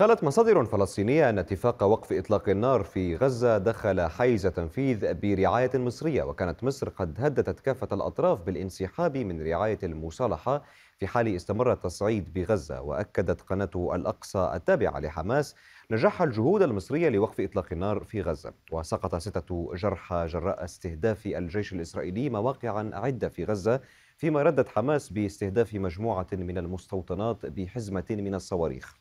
قالت مصادر فلسطينية أن اتفاق وقف إطلاق النار في غزة دخل حيز تنفيذ برعاية مصرية وكانت مصر قد هددت كافة الأطراف بالانسحاب من رعاية المصالحة في حال استمر التصعيد بغزة وأكدت قناة الأقصى التابعة لحماس نجاح الجهود المصرية لوقف إطلاق النار في غزة وسقط ستة جرحى جراء استهداف الجيش الإسرائيلي مواقع عدة في غزة فيما ردت حماس باستهداف مجموعة من المستوطنات بحزمة من الصواريخ